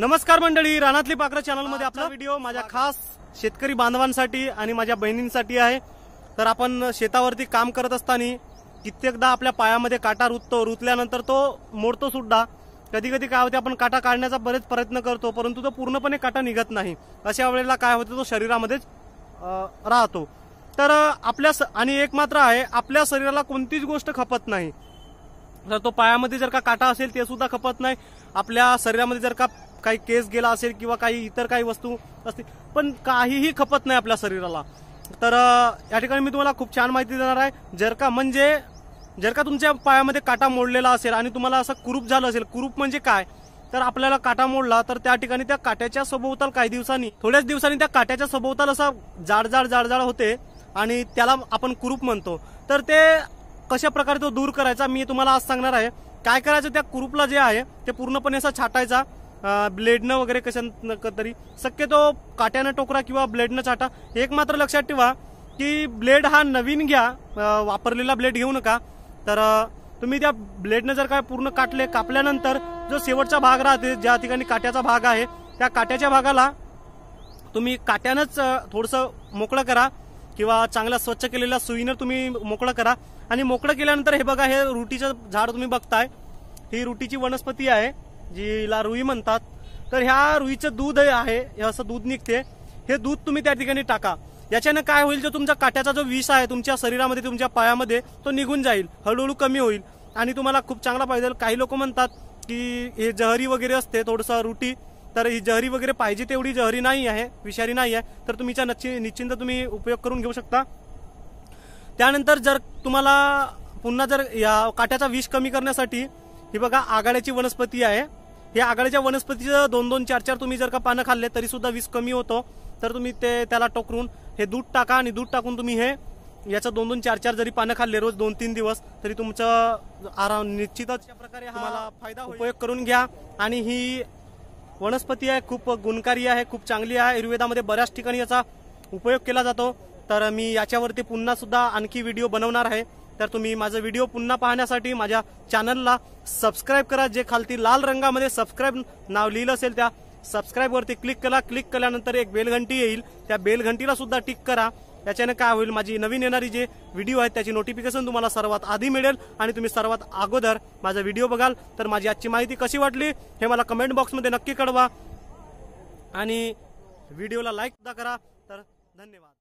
नमस्कार मंडळी रानातली पाकर चॅनलमध्ये आपला व्हिडिओ माझ्या खास शेतकरी बांधवांसाठी आणि माझ्या बहिणींसाठी आहे तर आपण शेतावरती काम करत असताना कित्येकदा आपल्या पायामध्ये काटा रुततो रुतल्यानंतर तो मोडतो सुद्धा कधी कधी काय होते आपण काटा काढण्याचा बरेच प्रयत्न करतो परंतु तो पूर्णपणे काटा निघत नाही अशा वेळेला काय होतं तो शरीरामध्येच राहतो तर आपल्या आणि एक मात्र आहे आपल्या शरीराला कोणतीच गोष्ट खपत नाही तर तो पायामध्ये जर का काटा असेल ते सुद्धा खपत नाही आपल्या शरीरामध्ये जर का काही केस गेला असेल किंवा काही इतर काही वस्तू असतील पण काहीही खपत नाही आपल्या शरीराला तर या ठिकाणी मी तुम्हाला खूप छान माहिती देणार आहे जर का म्हणजे जर का तुमच्या पायामध्ये काटा मोडलेला असेल आणि तुम्हाला असं कुरूप झालं असेल कुरूप म्हणजे काय तर आपल्याला काटा मोडला तर त्या ठिकाणी त्या काट्याच्या सभोवताल काही दिवसांनी थोड्याच दिवसांनी त्या काट्याच्या सभोवताल असा जाड जाड जाड जाड होते आणि त्याला आपण कुरूप म्हणतो तर ते कशा प्रकारे तो दूर करायचा मी तुम्हाला आज सांगणार आहे काय करायचं त्या कुरूपला जे आहे ते पूर्णपणे असा छाटायचा ब्लेडनं वगैरे कशा तरी शक्यतो काट्यानं टोकरा किंवा ब्लेडनं चाटा एक मात्र लक्षात ठेवा की ब्लेड हा नवीन घ्या वापरलेला ब्लेड घेऊ नका तर तुम्ही त्या ब्लेडनं जर काय पूर्ण काटले कापल्यानंतर जो शेवटचा भाग राहते ज्या ठिकाणी काट्याचा भाग आहे त्या काट्याच्या भागाला तुम्ही काट्यानंच थोडस मोकळं करा किंवा चांगला स्वच्छ केलेल्या सुईनं तुम्ही मोकळं करा आणि मोकळं केल्यानंतर हे बघा हे रुटीचं झाड तुम्ही बघताय ही रुटीची वनस्पती आहे जीला रुई म्हणतात तर ह्या रुईचं दूध आहे हे असं दूध निघते हे दूध तुम्ही त्या ठिकाणी टाका याच्यानं काय होईल जो तुमचा काट्याचा जो विष आहे तुमच्या शरीरामध्ये तुमच्या पायामध्ये तो निघून जाईल हळूहळू कमी होईल आणि तुम्हाला खूप चांगला फायदा काही लोक म्हणतात की हे जहरी वगैरे असते थोडस रुटी तर ही जहरी वगैरे पाहिजे तेवढी जहरी नाही आहे विषारी नाही आहे तर तुम्हीच्या नच्ची निश्चिंत तुम्ही उपयोग करून घेऊ शकता त्यानंतर जर तुम्हाला पुन्हा जर या काट्याचा विष कमी करण्यासाठी ही बघा आघाड्याची वनस्पती आहे हे आघाडीच्या वनस्पतीचं दोन दोन चार चार तुम्ही जर का पानं खाल्ले तरी सुद्धा विष कमी होतो तर तुम्ही ते त्याला टोकरून हे दूध टाका आणि दूध टाकून तुम्ही हे याचं दोन दोन चार चार जरी पानं खाल्ले रोज दोन तीन दिवस तरी तुमचं आराम निश्चितच या प्रकारे हा फायदा उपयोग करून घ्या आणि ही वनस्पती आहे खूप गुणकारी आहे खूप चांगली आहे आयुर्वेदामध्ये बऱ्याच ठिकाणी याचा उपयोग केला जातो तर मी याच्यावरती पुन्हा सुद्धा आणखी व्हिडिओ बनवणार आहे तर तुम्ही माझा व्हिडिओ पुन्हा पाहण्यासाठी माझ्या चॅनलला सबस्क्राईब करा जे खालती लाल रंगामध्ये सबस्क्राईब नाव लिहिलं असेल त्या सबस्क्राईबवरती क्लिक करा क्लिक केल्यानंतर एक बेलघंटी येईल त्या बेलघंटीला सुद्धा टिक करा त्याच्याने काय होईल माझी नवीन येणारी जे व्हिडिओ आहेत त्याची नोटिफिकेशन तुम्हाला सर्वात आधी मिळेल आणि तुम्ही सर्वात अगोदर माझा व्हिडिओ बघाल तर माझी आजची माहिती कशी वाटली हे मला कमेंट बॉक्समध्ये नक्की कळवा आणि व्हिडिओला लाईक सुद्धा करा तर धन्यवाद